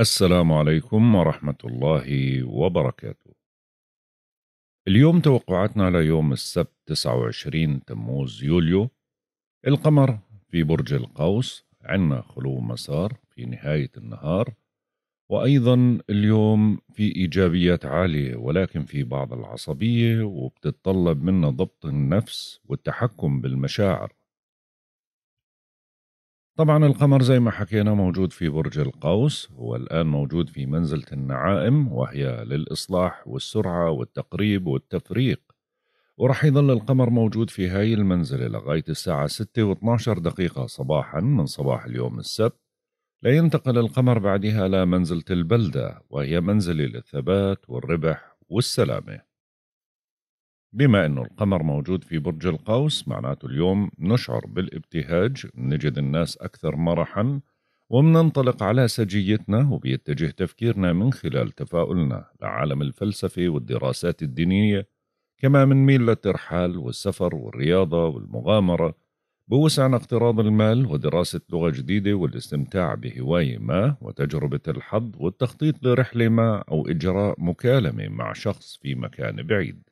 السلام عليكم ورحمة الله وبركاته. اليوم توقعاتنا ليوم السبت 29 تموز يوليو القمر في برج القوس عندنا خلو مسار في نهاية النهار وأيضا اليوم في إيجابيات عالية ولكن في بعض العصبية وبتتطلب منا ضبط النفس والتحكم بالمشاعر طبعا القمر زي ما حكينا موجود في برج القوس هو الآن موجود في منزلة النعائم وهي للإصلاح والسرعة والتقريب والتفريق ورح يظل القمر موجود في هاي المنزلة لغاية الساعة 6 و 12 دقيقة صباحا من صباح اليوم السبت لينتقل القمر بعدها إلى منزلة البلدة وهي منزلة للثبات والربح والسلامة بما أنه القمر موجود في برج القوس معناته اليوم نشعر بالابتهاج نجد الناس أكثر مرحا ومننطلق على سجيتنا وبيتجه تفكيرنا من خلال تفاؤلنا لعالم الفلسفة والدراسات الدينية كما ميل للترحال والسفر والرياضة والمغامرة بوسعنا اقتراض المال ودراسة لغة جديدة والاستمتاع بهواية ما وتجربة الحظ والتخطيط لرحلة ما أو إجراء مكالمة مع شخص في مكان بعيد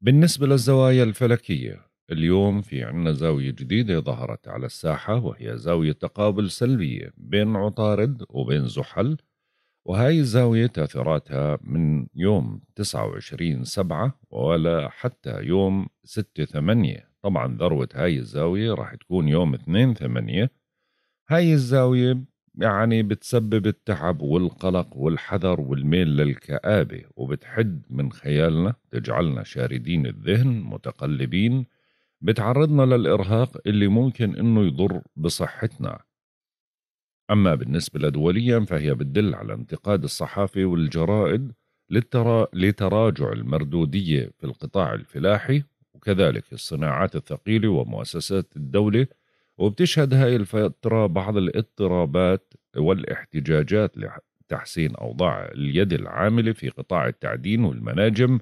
بالنسبة للزوايا الفلكية اليوم في عنا زاوية جديدة ظهرت على الساحة وهي زاوية تقابل سلبية بين عطارد وبين زحل وهاي الزاوية تأثيراتها من يوم 29 سبعة ولا حتى يوم 6 ثمانية طبعا ذروة هاي الزاوية راح تكون يوم 2 ثمانية هاي الزاوية يعني بتسبب التعب والقلق والحذر والميل للكآبة وبتحد من خيالنا تجعلنا شاردين الذهن متقلبين بتعرضنا للإرهاق اللي ممكن إنه يضر بصحتنا أما بالنسبة لدوليا فهي بتدل على انتقاد الصحافة والجرائد للترا... لتراجع المردودية في القطاع الفلاحي وكذلك الصناعات الثقيلة ومؤسسات الدولة وبتشهد هاي الفترة بعض الاضطرابات والاحتجاجات لتحسين أوضاع اليد العاملة في قطاع التعدين والمناجم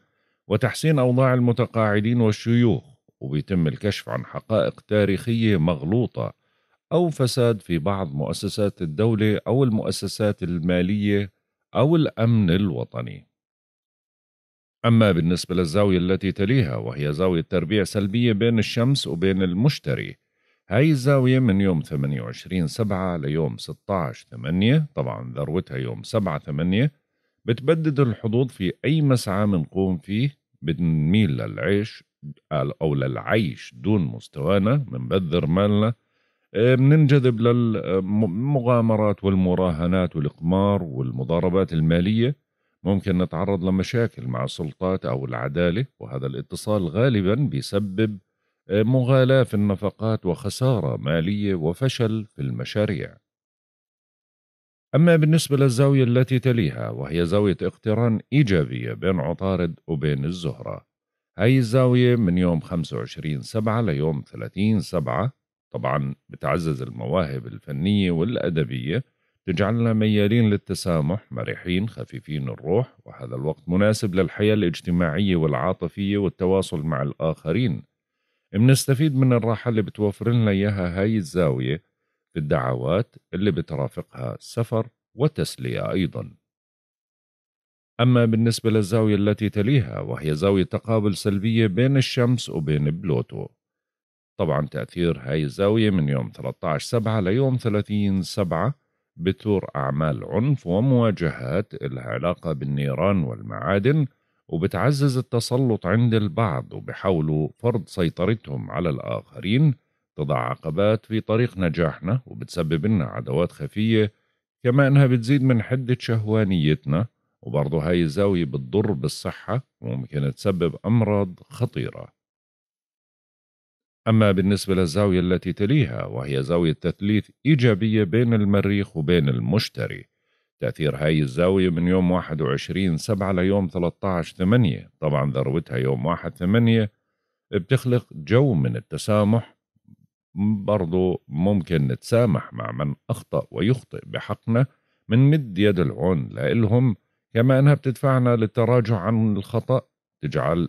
وتحسين أوضاع المتقاعدين والشيوخ وبيتم الكشف عن حقائق تاريخية مغلوطة أو فساد في بعض مؤسسات الدولة أو المؤسسات المالية أو الأمن الوطني أما بالنسبة للزاوية التي تليها وهي زاوية تربيع سلبية بين الشمس وبين المشتري هاي الزاوية من يوم 28 سبعة ليوم 16 8 طبعا ذروتها يوم 7 8 بتبدد الحظوظ في أي مسعى منقوم فيه بنميل للعيش أو للعيش دون مستوانا منبذر مالنا بننجذب آه، للمغامرات والمراهنات والقمار والمضاربات المالية ممكن نتعرض لمشاكل مع السلطات أو العدالة وهذا الاتصال غالبا بيسبب آه، مغالاة في النفقات وخسارة مالية وفشل في المشاريع. أما بالنسبة للزاوية التي تليها وهي زاوية اقتران إيجابية بين عطارد وبين الزهرة هاي الزاوية من يوم 25 سبعة ليوم 30 سبعة طبعا بتعزز المواهب الفنية والأدبية تجعلنا ميالين للتسامح مرحين خفيفين الروح وهذا الوقت مناسب للحياة الاجتماعية والعاطفية والتواصل مع الآخرين بنستفيد من الراحة اللي بتوفر لنا إياها هاي الزاوية في الدعوات اللي بترافقها السفر وتسلية أيضا أما بالنسبة للزاوية التي تليها وهي زاوية تقابل سلبية بين الشمس وبين بلوتو طبعا تأثير هاي الزاوية من يوم 13 سبعة ليوم 30 سبعة بثور أعمال عنف ومواجهات علاقة بالنيران والمعادن وبتعزز التسلط عند البعض وبحاولوا فرض سيطرتهم على الآخرين تضع عقبات في طريق نجاحنا وبتسبب لنا عدوات خفية كما أنها بتزيد من حدة شهوانيتنا وبرضه هاي الزاوية بتضر بالصحة وممكن تسبب أمراض خطيرة أما بالنسبة للزاوية التي تليها وهي زاوية تثليث إيجابية بين المريخ وبين المشتري تأثير هاي الزاوية من يوم 21 سبعة ليوم 13 8 طبعا ذروتها يوم 1 8 بتخلق جو من التسامح برضو ممكن نتسامح مع من أخطأ ويخطئ بحقنا من مد يد العون لإلهم كما أنها بتدفعنا للتراجع عن الخطأ تجعل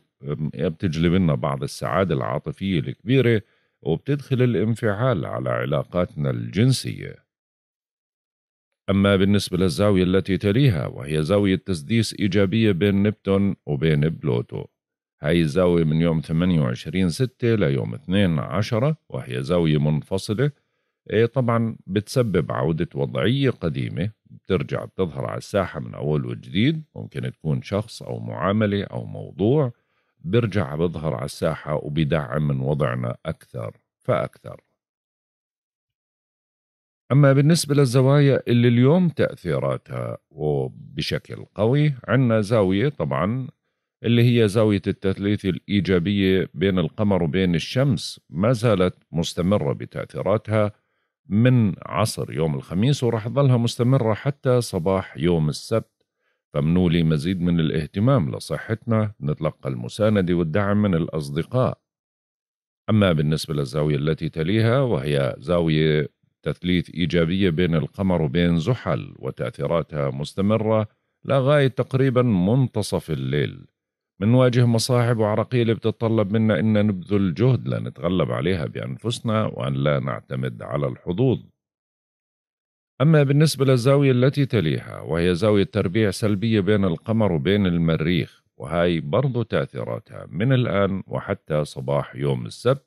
بتجلب لنا بعض السعادة العاطفية الكبيرة وبتدخل الانفعال على علاقاتنا الجنسية أما بالنسبة للزاوية التي تليها وهي زاوية تسديس إيجابية بين نبتون وبين بلوتو هاي الزاوية من يوم 28 6 ليوم 2 عشرة وهي زاوية منفصلة إيه، طبعا بتسبب عودة وضعية قديمة بترجع بتظهر على الساحة من أول وجديد ممكن تكون شخص أو معاملة أو موضوع برجع بظهر على الساحة وبدعم من وضعنا أكثر فأكثر أما بالنسبة للزوايا اللي اليوم تأثيراتها وبشكل قوي عندنا زاوية طبعا اللي هي زاوية التثليث الإيجابية بين القمر وبين الشمس ما زالت مستمرة بتأثيراتها من عصر يوم الخميس وراح تظلها مستمرة حتى صباح يوم السبت فمنولي مزيد من الاهتمام لصحتنا نتلقى المساندة والدعم من الأصدقاء أما بالنسبة للزاوية التي تليها وهي زاوية تثليث إيجابية بين القمر وبين زحل وتأثيراتها مستمرة لغاية تقريبا منتصف الليل منواجه مصاحب وعراقيل اللي بتتطلب منا أن نبذل جهد لنتغلب عليها بأنفسنا وأن لا نعتمد على الحظوظ أما بالنسبة للزاوية التي تليها وهي زاوية تربيع سلبية بين القمر وبين المريخ وهاي برضو تأثيراتها من الآن وحتى صباح يوم السبت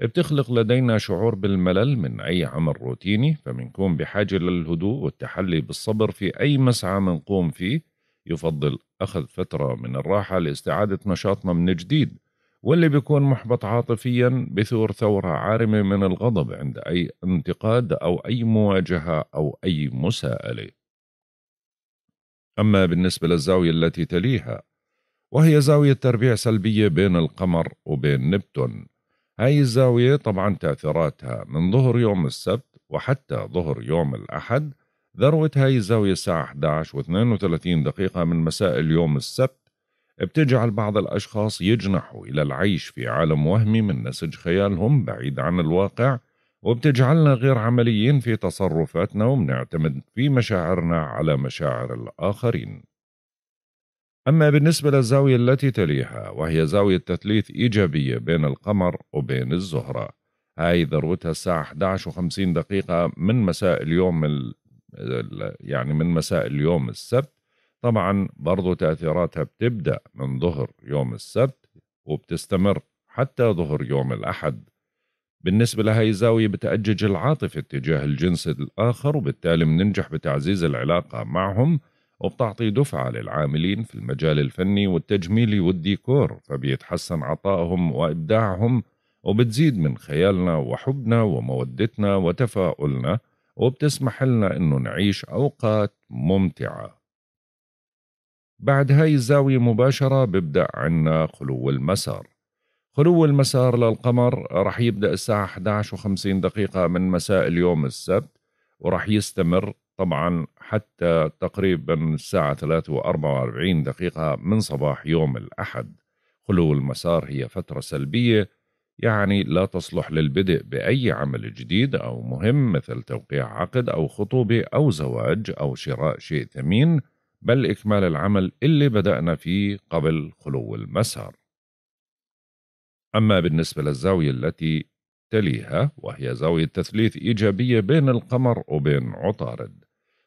بتخلق لدينا شعور بالملل من أي عمل روتيني فمنكون بحاجة للهدوء والتحلي بالصبر في أي مسعى منقوم فيه يفضل أخذ فترة من الراحة لاستعادة نشاطنا من جديد واللي بيكون محبط عاطفيا بثور ثورة عارمة من الغضب عند أي انتقاد أو أي مواجهة أو أي مساءلة أما بالنسبة للزاوية التي تليها وهي زاوية تربيع سلبية بين القمر وبين نبتون هاي الزاوية طبعا تأثيراتها من ظهر يوم السبت وحتى ظهر يوم الأحد ذروة هاي الزاوية الساعة 11 و 32 دقيقة من مساء اليوم السبت بتجعل بعض الأشخاص يجنحوا إلى العيش في عالم وهمي من نسج خيالهم بعيد عن الواقع وبتجعلنا غير عمليين في تصرفاتنا وبنعتمد في مشاعرنا على مشاعر الآخرين أما بالنسبة للزاوية التي تليها وهي زاوية تثليث إيجابية بين القمر وبين الزهرة هاي ذروتها الساعة 11 وخمسين دقيقة من مساء اليوم ال... يعني من مساء اليوم السبت طبعا برضو تأثيراتها بتبدأ من ظهر يوم السبت وبتستمر حتى ظهر يوم الأحد بالنسبة لهي الزاوية بتأجج العاطفة اتجاه الجنس الآخر وبالتالي بننجح بتعزيز العلاقة معهم وبتعطي دفعة للعاملين في المجال الفني والتجميلي والديكور فبيتحسن عطائهم وإبداعهم وبتزيد من خيالنا وحبنا ومودتنا وتفاؤلنا وبتسمح لنا إنه نعيش أوقات ممتعة بعد هاي الزاوية مباشرة ببدأ عنا خلو المسار خلو المسار للقمر رح يبدأ الساعة 11.50 دقيقة من مساء اليوم السبت ورح يستمر طبعا حتى تقريبا الساعة 3 و 44 دقيقة من صباح يوم الأحد خلو المسار هي فترة سلبية يعني لا تصلح للبدء بأي عمل جديد أو مهم مثل توقيع عقد أو خطوبة أو زواج أو شراء شيء ثمين بل إكمال العمل اللي بدأنا فيه قبل خلو المسار أما بالنسبة للزاوية التي تليها وهي زاوية تثليث إيجابية بين القمر وبين عطارد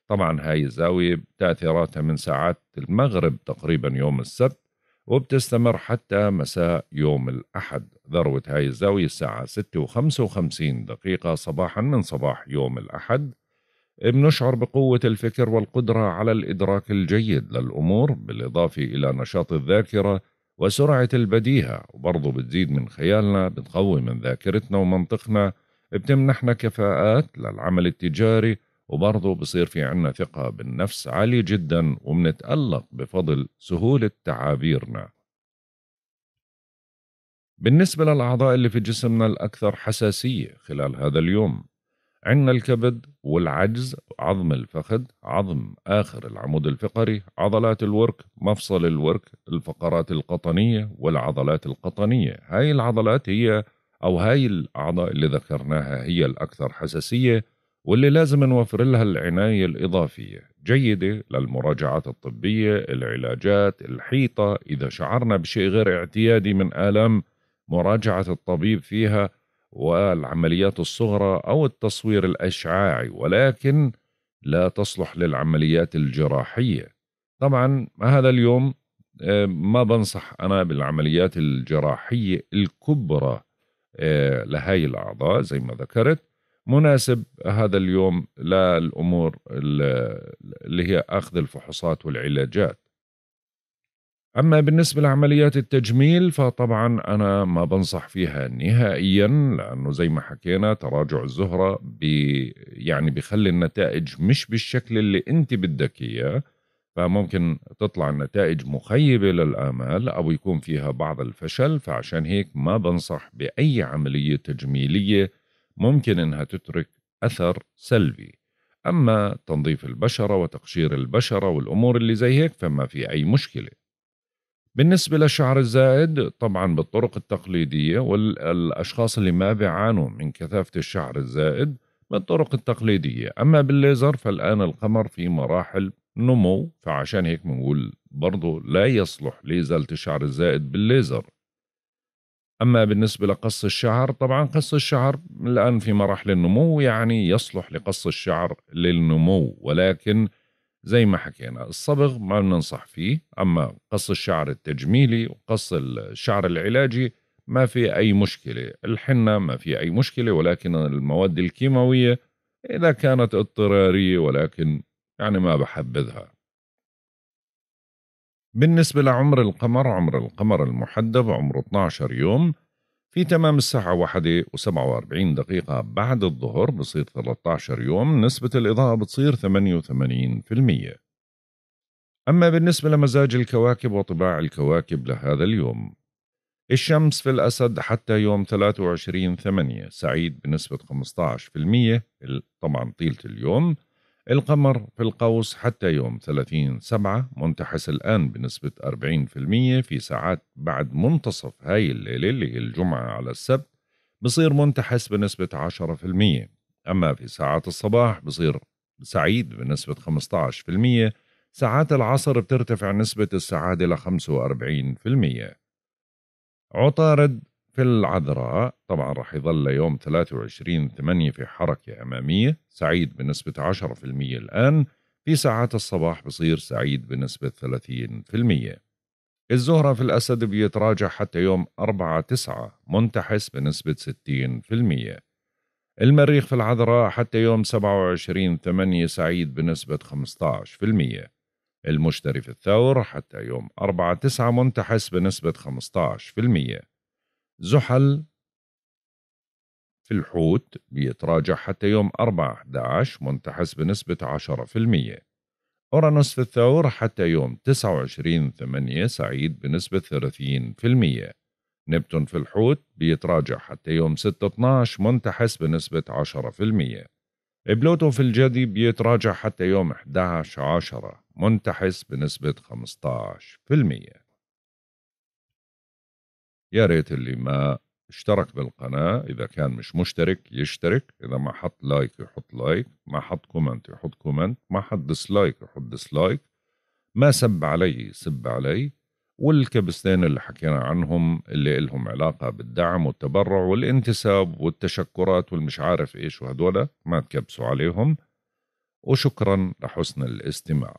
طبعا هاي الزاوية تأثيراتها من ساعات المغرب تقريبا يوم السبت وبتستمر حتى مساء يوم الأحد ذروة هاي الزاوية الساعة 6 و55 دقيقة صباحا من صباح يوم الأحد بنشعر بقوة الفكر والقدرة على الإدراك الجيد للأمور بالإضافة إلى نشاط الذاكرة وسرعة البديهة وبرضه بتزيد من خيالنا بتقوي من ذاكرتنا ومنطقنا بتمنحنا كفاءات للعمل التجاري وبرضه بصير في عنا ثقة بالنفس عالية جدا وبنتألق بفضل سهولة تعابيرنا بالنسبة للأعضاء اللي في جسمنا الأكثر حساسية خلال هذا اليوم عندنا الكبد والعجز عظم الفخذ عظم آخر العمود الفقري عضلات الورك مفصل الورك الفقرات القطنية والعضلات القطنية هاي العضلات هي أو هاي الأعضاء اللي ذكرناها هي الأكثر حساسية واللي لازم نوفر لها العناية الإضافية جيدة للمراجعات الطبية العلاجات الحيطة إذا شعرنا بشيء غير اعتيادي من آلام مراجعة الطبيب فيها والعمليات الصغرى أو التصوير الأشعاعي ولكن لا تصلح للعمليات الجراحية طبعا هذا اليوم آه، ما بنصح أنا بالعمليات الجراحية الكبرى آه، لهاي الأعضاء زي ما ذكرت مناسب هذا اليوم للامور اللي هي اخذ الفحوصات والعلاجات. اما بالنسبه لعمليات التجميل فطبعا انا ما بنصح فيها نهائيا لانه زي ما حكينا تراجع الزهره بي يعني بخلي النتائج مش بالشكل اللي انت بدك اياه فممكن تطلع النتائج مخيبه للامال او يكون فيها بعض الفشل فعشان هيك ما بنصح باي عمليه تجميليه ممكن انها تترك اثر سلبي اما تنظيف البشره وتقشير البشره والامور اللي زي هيك فما في اي مشكله بالنسبه للشعر الزائد طبعا بالطرق التقليديه والاشخاص اللي ما بيعانوا من كثافه الشعر الزائد بالطرق التقليديه اما بالليزر فالان القمر في مراحل نمو فعشان هيك بنقول برضه لا يصلح لإزالة الشعر الزائد بالليزر أما بالنسبة لقص الشعر طبعا قص الشعر الآن في مراحل النمو يعني يصلح لقص الشعر للنمو ولكن زي ما حكينا الصبغ ما بننصح فيه أما قص الشعر التجميلي وقص الشعر العلاجي ما في أي مشكلة الحنة ما في أي مشكلة ولكن المواد الكيماوية إذا كانت اضطرارية ولكن يعني ما بحبذها بالنسبة لعمر القمر عمر القمر المحدب عمره 12 يوم في تمام الساعة واحدة وسبعة وأربعين دقيقة بعد الظهر بصير 13 يوم نسبة الإضاءة بتصير 88% أما بالنسبة لمزاج الكواكب وطباع الكواكب لهذا اليوم الشمس في الأسد حتى يوم 23 8 سعيد بنسبة 15% طبعا طيلة اليوم القمر في القوس حتى يوم 30 سبعة منتحس الآن بنسبة 40% في ساعات بعد منتصف هاي الليلة اللي هي الجمعة على السبت بصير منتحس بنسبة 10% أما في ساعات الصباح بصير سعيد بنسبة 15% ساعات العصر بترتفع نسبة السعادة ل 45% عطارد في العذراء طبعا راح يظل يوم 23 8 في حركة أمامية سعيد بنسبة 10% الآن في ساعات الصباح بصير سعيد بنسبة 30% الزهرة في الأسد بيتراجع حتى يوم 4 9 منتحس بنسبة 60% المريخ في العذراء حتى يوم 27 8 سعيد بنسبة 15% المشتري في الثور حتى يوم 4 9 منتحس بنسبة 15% زحل في الحوت بيتراجع حتى يوم 4/11 منتحس بنسبة 10%. أورانوس في الثور حتى يوم 29/8 سعيد بنسبة 30%. نبتون في الحوت بيتراجع حتى يوم 6/12 منتحس بنسبة 10%. بلوتو في الجدي بيتراجع حتى يوم 11/10 منتحس بنسبة 15%. يا ريت اللي ما اشترك بالقناة إذا كان مش مشترك يشترك إذا ما حط لايك يحط لايك ما حط كومنت يحط كومنت ما حط ديسلايك يحط ديسلايك ما سب علي سب علي والكبستين اللي حكينا عنهم اللي لهم علاقة بالدعم والتبرع والانتساب والتشكرات والمش عارف إيش وهدولة ما تكبسوا عليهم وشكرا لحسن الاستماع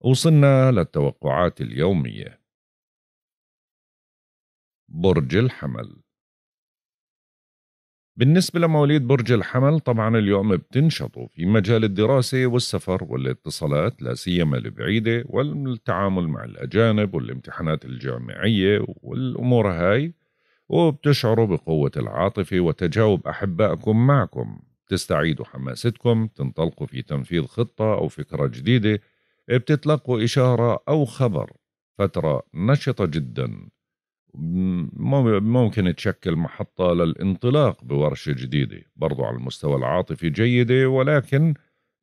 وصلنا للتوقعات اليوميه برج الحمل بالنسبة لمواليد برج الحمل طبعا اليوم بتنشطوا في مجال الدراسة والسفر والاتصالات لا سيما البعيدة والتعامل مع الأجانب والامتحانات الجامعية والأمور هاي وبتشعروا بقوة العاطفة وتجاوب أحبائكم معكم تستعيدوا حماستكم تنطلقوا في تنفيذ خطة أو فكرة جديدة بتتلقوا إشارة أو خبر فترة نشطة جدا ممكن تشكل محطة للانطلاق بورشة جديدة برضو على المستوى العاطفي جيدة ولكن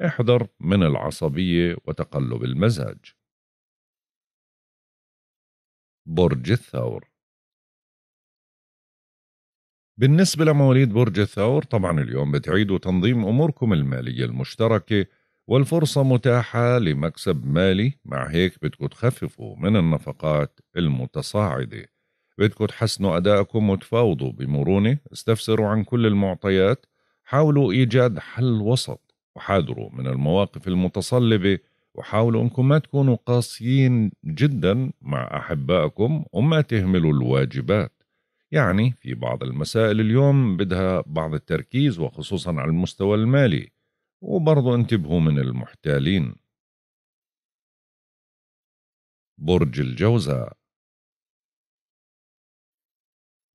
احذر من العصبية وتقلب المزاج برج الثور بالنسبة لمواليد برج الثور طبعا اليوم بتعيدوا تنظيم أموركم المالية المشتركة والفرصة متاحة لمكسب مالي مع هيك بدكم تخففوا من النفقات المتصاعدة بدكم تحسنوا أدائكم وتفاوضوا بمرونة استفسروا عن كل المعطيات حاولوا إيجاد حل وسط وحاذروا من المواقف المتصلبة وحاولوا أنكم ما تكونوا قاسيين جدا مع أحبائكم وما تهملوا الواجبات يعني في بعض المسائل اليوم بدها بعض التركيز وخصوصا على المستوى المالي وبرضو انتبهوا من المحتالين برج الجوزاء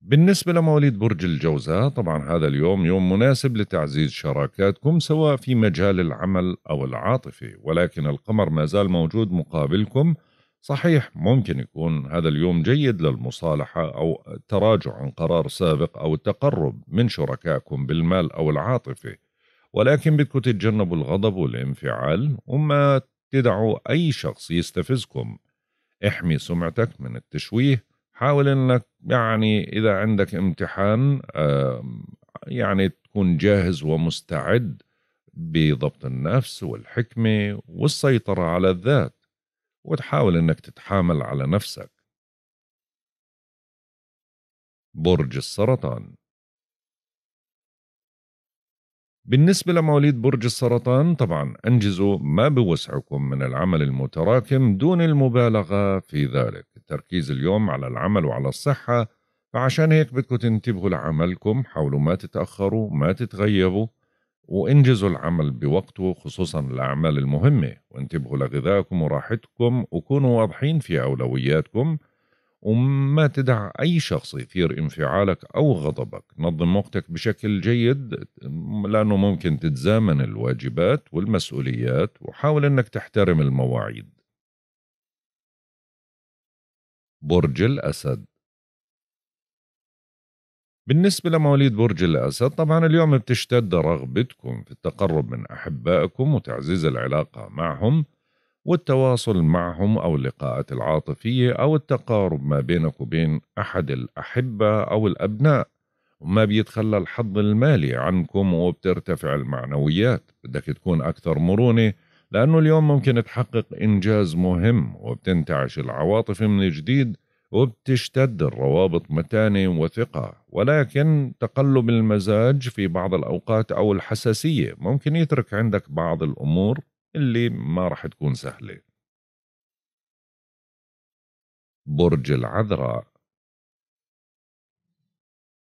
بالنسبة لمواليد برج الجوزاء طبعا هذا اليوم يوم مناسب لتعزيز شراكاتكم سواء في مجال العمل أو العاطفي ولكن القمر ما زال موجود مقابلكم صحيح ممكن يكون هذا اليوم جيد للمصالحة أو التراجع عن قرار سابق أو التقرب من شركائكم بالمال أو العاطفة ولكن بدكم تتجنبوا الغضب والانفعال وما تدعوا أي شخص يستفزكم احمي سمعتك من التشويه حاول انك يعني اذا عندك امتحان يعني تكون جاهز ومستعد بضبط النفس والحكمه والسيطره على الذات وتحاول انك تتحامل على نفسك برج السرطان بالنسبة لمواليد برج السرطان طبعا أنجزوا ما بوسعكم من العمل المتراكم دون المبالغة في ذلك التركيز اليوم على العمل وعلى الصحة فعشان هيك بدكم تنتبهوا لعملكم حاولوا ما تتأخروا ما تتغيبوا وانجزوا العمل بوقته خصوصا الأعمال المهمة وانتبهوا لغذائكم وراحتكم وكونوا واضحين في أولوياتكم وما تدع أي شخص يثير انفعالك أو غضبك نظم وقتك بشكل جيد لأنه ممكن تتزامن الواجبات والمسؤوليات وحاول أنك تحترم المواعيد برج الأسد بالنسبة لمواليد برج الأسد طبعا اليوم بتشتد رغبتكم في التقرب من أحبائكم وتعزيز العلاقة معهم والتواصل معهم أو اللقاءات العاطفية أو التقارب ما بينك وبين أحد الأحبة أو الأبناء وما بيتخلى الحظ المالي عنكم وبترتفع المعنويات بدك تكون أكثر مرونة لأنه اليوم ممكن تحقق إنجاز مهم وبتنتعش العواطف من جديد وبتشتد الروابط متانة وثقة ولكن تقلب المزاج في بعض الأوقات أو الحساسية ممكن يترك عندك بعض الأمور اللي ما راح تكون سهلة برج العذراء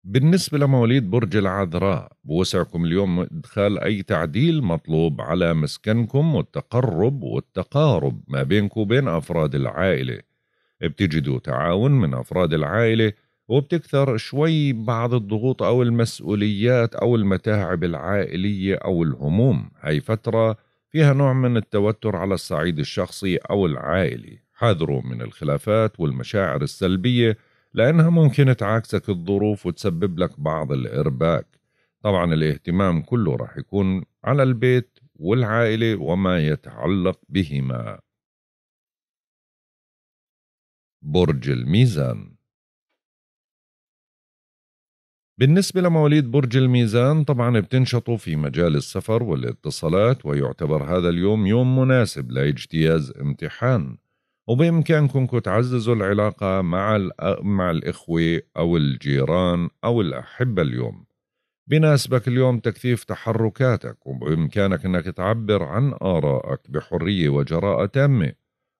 بالنسبة لمواليد برج العذراء بوسعكم اليوم إدخال أي تعديل مطلوب على مسكنكم والتقرب والتقارب ما بينكم وبين أفراد العائلة بتجدوا تعاون من أفراد العائلة وبتكثر شوي بعض الضغوط أو المسؤوليات أو المتاعب العائلية أو الهموم هاي فترة فيها نوع من التوتر على الصعيد الشخصي أو العائلي حذروا من الخلافات والمشاعر السلبية لأنها ممكن تعاكسك الظروف وتسبب لك بعض الإرباك طبعا الاهتمام كله راح يكون على البيت والعائلة وما يتعلق بهما برج الميزان بالنسبة لمواليد برج الميزان طبعا بتنشطوا في مجال السفر والاتصالات ويعتبر هذا اليوم يوم مناسب لاجتياز امتحان وبإمكانكم تعززوا العلاقة مع, مع الإخوة أو الجيران أو الأحبة اليوم بناسبك اليوم تكثيف تحركاتك وبإمكانك أنك تعبر عن آرائك بحرية وجراءة تامة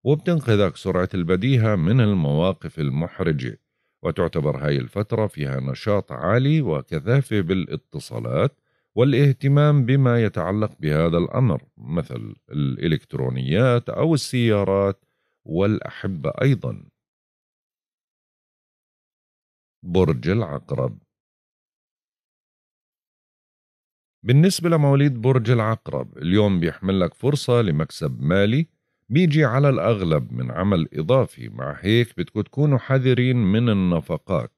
وبتنقذك سرعة البديهة من المواقف المحرجة وتعتبر هاي الفترة فيها نشاط عالي وكثافة بالاتصالات والاهتمام بما يتعلق بهذا الأمر مثل الإلكترونيات أو السيارات والأحبة أيضا برج العقرب بالنسبة لمواليد برج العقرب اليوم بيحمل لك فرصة لمكسب مالي بيجي على الأغلب من عمل إضافي مع هيك بدكم تكونوا حذرين من النفقات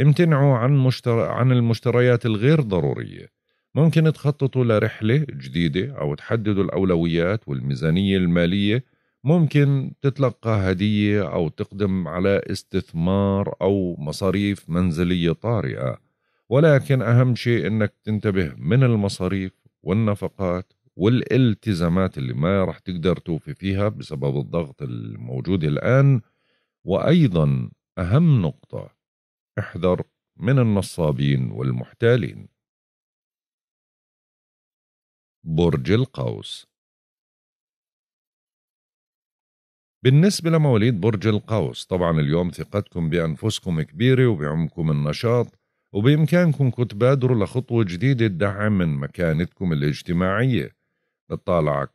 امتنعوا عن, مشتر... عن المشتريات الغير ضرورية ممكن تخططوا لرحلة جديدة أو تحددوا الأولويات والميزانية المالية ممكن تتلقى هدية أو تقدم على استثمار أو مصاريف منزلية طارئة ولكن أهم شيء أنك تنتبه من المصاريف والنفقات والالتزامات اللي ما راح تقدر توفي فيها بسبب الضغط الموجود الآن وأيضا أهم نقطة احذر من النصابين والمحتالين برج القوس بالنسبة لمواليد برج القوس طبعا اليوم ثقتكم بأنفسكم كبيرة وبعمكم النشاط وبإمكانكم كنت لخطوة جديدة تدعم من مكانتكم الاجتماعية بتطالعك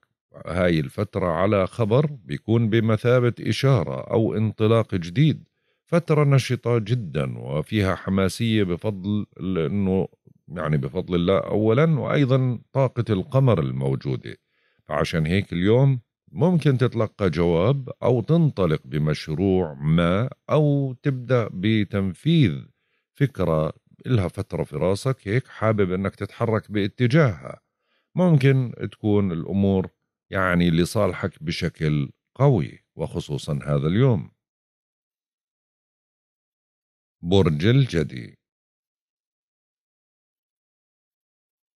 هاي الفترة على خبر بيكون بمثابة إشارة أو انطلاق جديد فترة نشطة جدا وفيها حماسية بفضل أنه يعني بفضل الله أولا وأيضا طاقة القمر الموجودة فعشان هيك اليوم ممكن تتلقى جواب أو تنطلق بمشروع ما أو تبدأ بتنفيذ فكرة إلها فترة في راسك هيك حابب أنك تتحرك باتجاهها ممكن تكون الأمور يعني لصالحك بشكل قوي وخصوصا هذا اليوم برج الجدي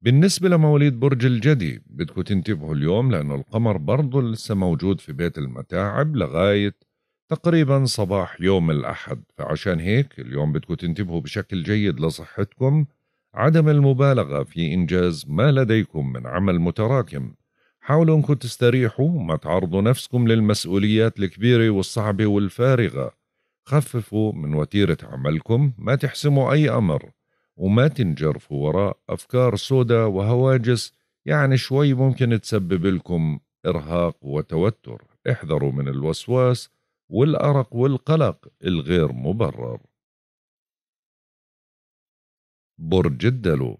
بالنسبة لمواليد برج الجدي بدكم تنتبهوا اليوم لأنه القمر برضه لسه موجود في بيت المتاعب لغاية تقريبا صباح يوم الأحد فعشان هيك اليوم بدكم تنتبهوا بشكل جيد لصحتكم عدم المبالغة في إنجاز ما لديكم من عمل متراكم حاولوا أنكم تستريحوا وما تعرضوا نفسكم للمسؤوليات الكبيرة والصعبة والفارغة خففوا من وتيرة عملكم ما تحسموا أي أمر وما تنجرفوا وراء أفكار سودة وهواجس يعني شوي ممكن تسبب لكم إرهاق وتوتر احذروا من الوسواس والأرق والقلق الغير مبرر برج الدلو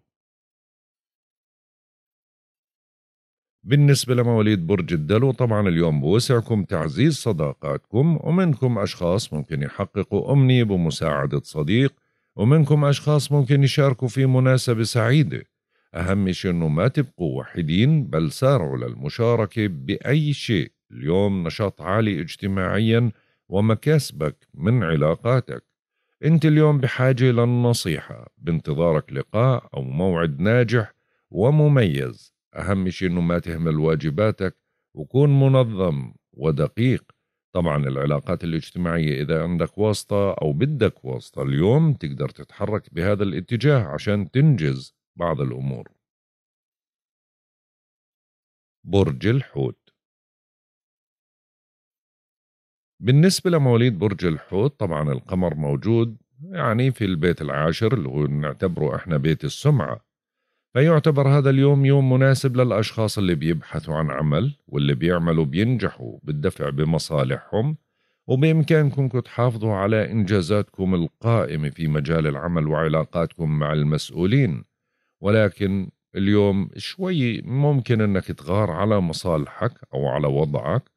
بالنسبة لمواليد برج الدلو طبعا اليوم بوسعكم تعزيز صداقاتكم ومنكم أشخاص ممكن يحققوا أمنية بمساعدة صديق ومنكم أشخاص ممكن يشاركوا في مناسبة سعيدة أهم شيء أنه ما تبقوا وحيدين بل سارعوا للمشاركة بأي شيء اليوم نشاط عالي اجتماعيا ومكاسبك من علاقاتك أنت اليوم بحاجة للنصيحة بانتظارك لقاء أو موعد ناجح ومميز أهم شيء أنه ما تهمل واجباتك وكون منظم ودقيق طبعا العلاقات الاجتماعية إذا عندك واسطة أو بدك واسطة اليوم تقدر تتحرك بهذا الاتجاه عشان تنجز بعض الأمور برج الحوت بالنسبة لمواليد برج الحوت طبعا القمر موجود يعني في البيت العاشر اللي هو نعتبره احنا بيت السمعة فيعتبر هذا اليوم يوم مناسب للأشخاص اللي بيبحثوا عن عمل واللي بيعملوا بينجحوا بالدفع بمصالحهم وبإمكانكم تحافظوا على إنجازاتكم القائمة في مجال العمل وعلاقاتكم مع المسؤولين ولكن اليوم شوي ممكن أنك تغار على مصالحك أو على وضعك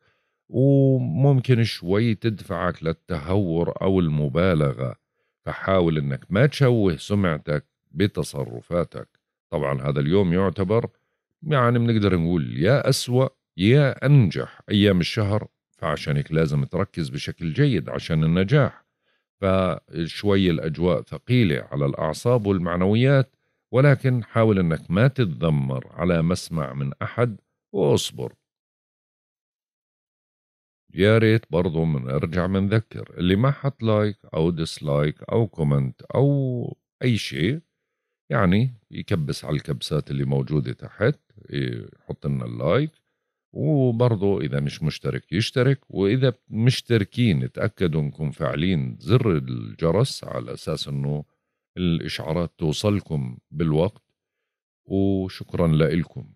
وممكن شوي تدفعك للتهور أو المبالغة فحاول أنك ما تشوه سمعتك بتصرفاتك طبعا هذا اليوم يعتبر يعني بنقدر نقول يا أسوأ يا أنجح أيام الشهر فعشان هيك لازم تركز بشكل جيد عشان النجاح فشوي الأجواء ثقيلة على الأعصاب والمعنويات ولكن حاول أنك ما تتذمر على مسمع من أحد واصبر يا ريت برضه من ارجع منذكر اللي ما حط لايك او ديسلايك او كومنت او اي شيء يعني يكبس على الكبسات اللي موجوده تحت يحط لنا اللايك وبرضه اذا مش مشترك يشترك واذا مشتركين اتاكدوا انكم فاعلين زر الجرس على اساس انه الاشعارات توصلكم بالوقت وشكرا لكم